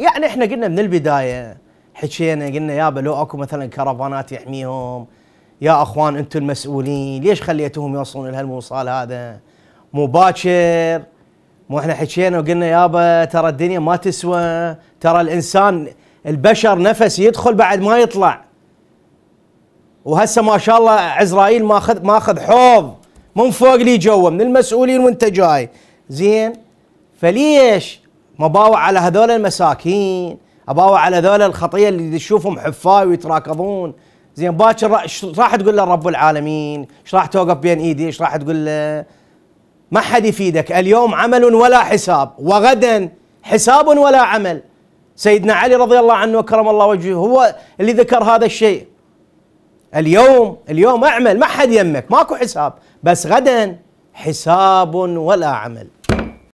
يعني احنا قلنا من البدايه حكينا قلنا يابا لو اكو مثلا كرفانات يحميهم يا اخوان انتم المسؤولين ليش خليتوهم يوصلون لهالموصال هذا مو باكر مو احنا حكينا وقلنا يابا ترى الدنيا ما تسوى ترى الانسان البشر نفس يدخل بعد ما يطلع وهسه ما شاء الله عزرائيل ماخذ ماخذ حوض من فوق لي جوا من المسؤولين وانت جاي زين فليش ما باوع على هذول المساكين اباوع على هذول الخطيه اللي تشوفهم حفاي ويتراكضون زين باكر ايش راح تقول له رب العالمين؟ ايش راح توقف بين ايدي؟ ايش راح تقول له؟ ما حد يفيدك اليوم عمل ولا حساب وغدا حساب ولا عمل سيدنا علي رضي الله عنه وكرم الله وجهه هو اللي ذكر هذا الشيء اليوم اليوم اعمل ما حد يمك ماكو حساب بس غدا حساب ولا عمل